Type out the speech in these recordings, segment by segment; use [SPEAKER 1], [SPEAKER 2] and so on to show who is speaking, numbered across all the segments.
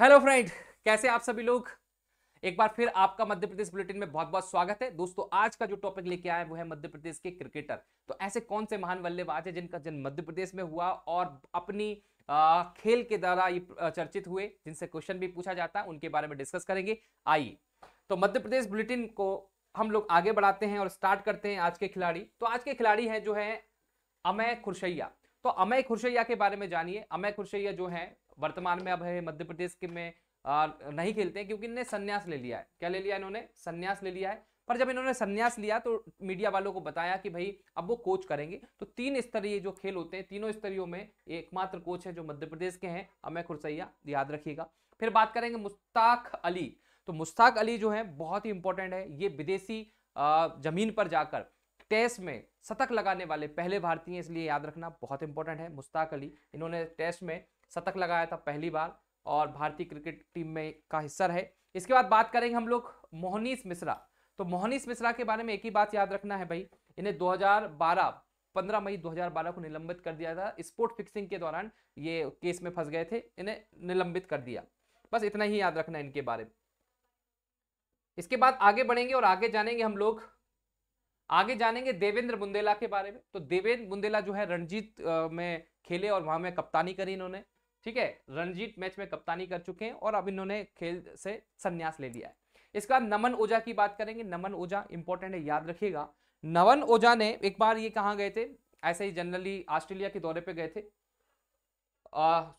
[SPEAKER 1] hello friend कैसे आप सभी लोग एक बार फिर आपका मध्य प्रदेश बुलेटिन में बहुत बहुत स्वागत है दोस्तों आज का जो टॉपिक लेके आया वो है मध्य प्रदेश के क्रिकेटर तो ऐसे कौन से महान बल्लेबाज है जिनका जन्म मध्य प्रदेश में हुआ और अपनी आ, खेल के द्वारा ये चर्चित हुए जिनसे क्वेश्चन भी पूछा जाता है उनके बारे में डिस्कस करेंगे आइए तो मध्य प्रदेश बुलेटिन को हम लोग आगे बढ़ाते हैं और स्टार्ट करते हैं आज के खिलाड़ी तो आज के खिलाड़ी हैं जो है अमय खुरशैया तो अमय खुरशैया के बारे में जानिए अमय खुरशैया जो है वर्तमान में अब है मध्य प्रदेश के में आ, नहीं खेलते हैं क्योंकि इन्हें संन्यास ले लिया है क्या ले लिया इन्होंने संन्यास ले लिया है पर जब इन्होंने संन्यास लिया तो मीडिया वालों को बताया कि भाई अब वो कोच करेंगे तो तीन स्तरीय जो खेल होते हैं तीनों स्तरीयों में एकमात्र कोच है जो मध्य प्रदेश के हैं अमय खुरसैया याद रखिएगा फिर बात करेंगे मुश्ताक अली तो मुश्ताक अली जो है बहुत ही इंपॉर्टेंट है ये विदेशी जमीन पर जाकर टेस्ट में शतक लगाने वाले पहले भारतीय हैं इसलिए याद रखना बहुत इंपॉर्टेंट है मुश्ताक अली इन्होंने टेस्ट में शतक लगाया था पहली बार और भारतीय क्रिकेट टीम में का हिस्सा रहे इसके बाद बात करेंगे हम लोग मोहनीश मिश्रा तो मोहनीश मिश्रा के बारे में एक ही बात याद रखना है भाई इन्हें 2012 15 मई 2012 को निलंबित कर दिया था स्पोर्ट फिक्सिंग के दौरान ये केस में फंस गए थे इन्हें निलंबित कर दिया बस इतना ही याद रखना इनके बारे में इसके बाद आगे बढ़ेंगे और आगे जानेंगे हम लोग आगे जानेंगे देवेंद्र बुंदेला के बारे में तो देवेंद्र बुंदेला जो है रणजीत में खेले और वहां में कप्तानी करी इन्होंने ठीक है रणजीत मैच में कप्तानी कर चुके हैं और अब इन्होंने खेल से संन्यास ले लिया है इसके बाद नमन ओझा की बात करेंगे नमन ओझा इंपॉर्टेंट है याद रखिएगा नमन ओझा ने एक बार ये कहाँ गए थे ऐसे ही जनरली ऑस्ट्रेलिया के दौरे पे गए थे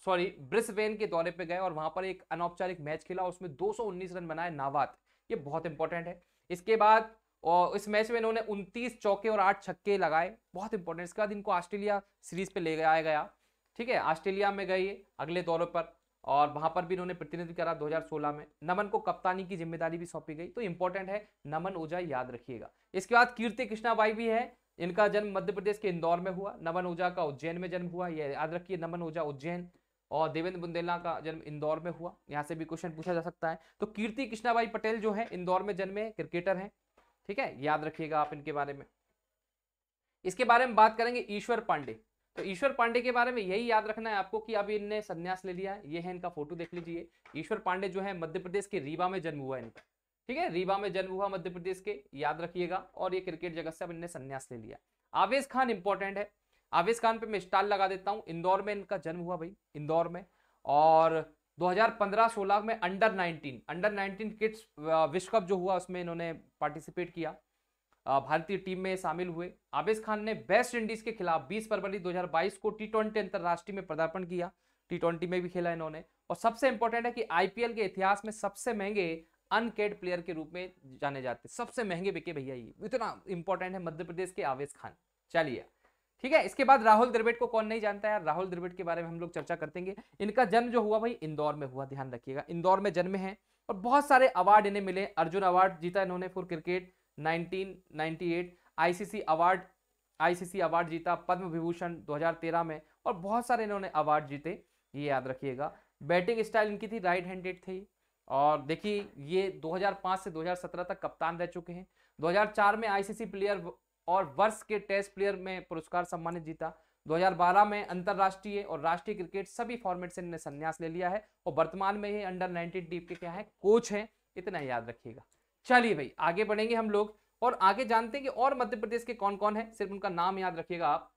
[SPEAKER 1] सॉरी ब्रिस्बेन के दौरे पे गए और वहां पर एक अनौपचारिक मैच खेला उसमें 219 रन बनाए नावात ये बहुत इंपॉर्टेंट है इसके बाद और इस मैच में इन्होंने 29 चौके और 8 छक्के लगाए बहुत इंपॉर्टेंट इसके बाद इनको ऑस्ट्रेलिया सीरीज पे ले आया गया ठीक है ऑस्ट्रेलिया में गए अगले दौरों पर और वहां पर भी इन्होंने प्रतिनिधित्व करा 2016 में नमन को कप्तानी की जिम्मेदारी भी सौंपी गई तो इंपॉर्टेंट है नमन ओझा याद रखिएगा इसके बाद कीर्ति कृष्णाबाई भी है इनका जन्म मध्य प्रदेश के इंदौर में हुआ नमन ओझा का उज्जैन में जन्म हुआ यह याद रखिए नमन ओझा उज्जैन और देवेंद्र बुंदेला का जन्म इंदौर में हुआ यहाँ से भी क्वेश्चन पूछा जा सकता है तो कीर्ति कृष्णाबाई पटेल जो है इंदौर में जन्मे क्रिकेटर हैं ठीक है याद रखिएगा आप इनके बारे में इसके बारे में बात करेंगे ईश्वर पांडे तो ईश्वर पांडे के बारे में यही याद रखना है आपको कि अभी इनने संन्यास ले लिया ये है इनका फोटो देख लीजिए ईश्वर पांडे जो है मध्य प्रदेश के रीवा में जन्म हुआ इनका ठीक है रीवा में जन्म हुआ मध्य प्रदेश के याद रखिएगा और ये क्रिकेट जगत से अब इनने संन्यास ले लिया आवेश खान इंपॉर्टेंट है आवेश खान पे मैं स्टाल लगा देता हूँ इंदौर में इनका जन्म हुआ भाई इंदौर में और 2015-16 में अंडर 19 अंडर 19 किड्स विश्व कप जो हुआ उसमें इन्होंने पार्टिसिपेट किया भारतीय टीम में शामिल हुए आबिस खान ने वेस्ट इंडीज के खिलाफ 20 फरवरी 2022 को टी ट्वेंटी अंतर्राष्ट्रीय में पदार्पण किया टी ट्वेंटी में भी खेला इन्होंने और सबसे इंपॉर्टेंट है कि आईपीएल के इतिहास में सबसे महंगे अनकेड प्लेयर के रूप में जाने जाते सबसे महंगे बिके भैया ये इतना इंपॉर्टेंट है मध्य प्रदेश के आवेश खान चलिए ठीक है इसके बाद राहुल द्रविड़ को कौन नहीं जानता यार राहुल द्रविड़ के बारे में हम लोग चर्चा करते इनका जन्म जो हुआ भाई इंदौर में हुआ ध्यान रखिएगा इंदौर में जन्मे है और बहुत सारे अवार्ड इन्हें मिले अर्जुन अवार्ड जीता इन्होंने for cricket 1998 ICC award ICC award जीता पद्म विभूषण 2013 में और बहुत सारे इन्होंने अवार्ड जीते ये याद रखिएगा बैटिंग स्टाइल इनकी थी राइट हैंडेड थी और देखिए ये 2005 से 2017 तक कप्तान रह चुके हैं 2004 में आईसीसी प्लेयर और वर्ष के टेस्ट प्लेयर में पुरस्कार सम्मानित जीता 2012 में अंतर्राष्ट्रीय और राष्ट्रीय क्रिकेट सभी फॉर्मेट से संन्यास ले लिया है और वर्तमान में ही अंडर नाइनटीन टीम के क्या है कोच है इतना याद रखिएगा चलिए भाई आगे बढ़ेंगे हम लोग और आगे जानते हैं कि और मध्य प्रदेश के कौन कौन है सिर्फ उनका नाम याद रखिएगा आप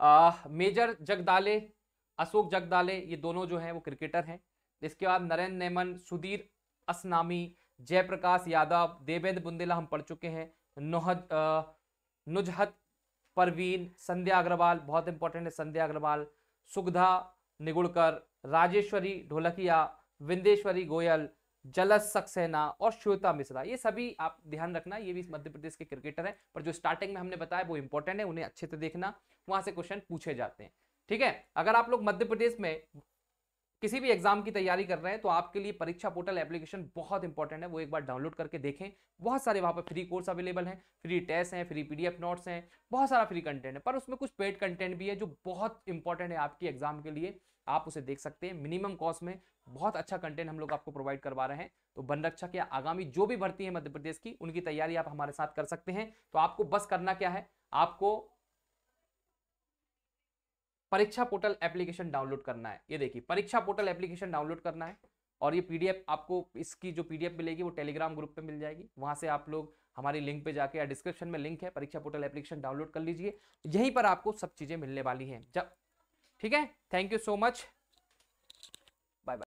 [SPEAKER 1] आ, मेजर जगदाले अशोक जगदाले ये दोनों जो हैं वो क्रिकेटर हैं इसके बाद नरेंद्र नेमन सुधीर असनामी जयप्रकाश यादव देवेंद्र बुंदेला हम पढ़ चुके हैं नोहद नुजहत परवीन संध्या अग्रवाल बहुत इंपॉर्टेंट है संध्या अग्रवाल सुगधा निगुड़कर राजेश्वरी ढोलकिया विंदेश्वरी गोयल जलस सक्सेना और श्वेता मिश्रा ये सभी आप ध्यान रखना ये भी मध्य प्रदेश के क्रिकेटर हैं पर जो स्टार्टिंग में हमने बताया वो इंपॉर्टेंट है उन्हें अच्छे से देखना वहां से क्वेश्चन पूछे जाते हैं ठीक है अगर आप लोग मध्य प्रदेश में किसी भी एग्जाम की तैयारी कर रहे हैं तो आपके लिए परीक्षा पोर्टल एप्लीकेशन बहुत इंपॉर्टेंट है वो एक बार डाउनलोड करके देखें बहुत सारे वहाँ पर फ्री कोर्स अवेलेबल हैं फ्री टेस्ट हैं फ्री पीडीएफ नोट्स हैं बहुत सारा फ्री कंटेंट है पर उसमें कुछ पेड कंटेंट भी है जो बहुत इंपॉर्टेंट है आपकी एग्जाम के लिए आप उसे देख सकते हैं मिनिमम कॉस्ट में बहुत अच्छा कंटेंट हम लोग आपको प्रोवाइड करवा रहे हैं तो वन रक्षा या आगामी जो भी भर्ती है मध्य प्रदेश की उनकी तैयारी आप हमारे साथ कर सकते हैं तो आपको बस करना क्या है आपको परीक्षा पोर्टल एप्लीकेशन डाउनलोड करना है ये देखिए परीक्षा पोर्टल एप्लीकेशन डाउनलोड करना है और ये पीडीएफ आपको इसकी जो पीडीएफ मिलेगी वो टेलीग्राम ग्रुप पे मिल जाएगी वहाँ से आप लोग हमारी लिंक पे जाके या डिस्क्रिप्शन में लिंक है परीक्षा पोर्टल एप्लीकेशन डाउनलोड कर लीजिए यहीं पर आपको सब चीज़ें मिलने वाली हैं जब ठीक है थैंक यू सो मच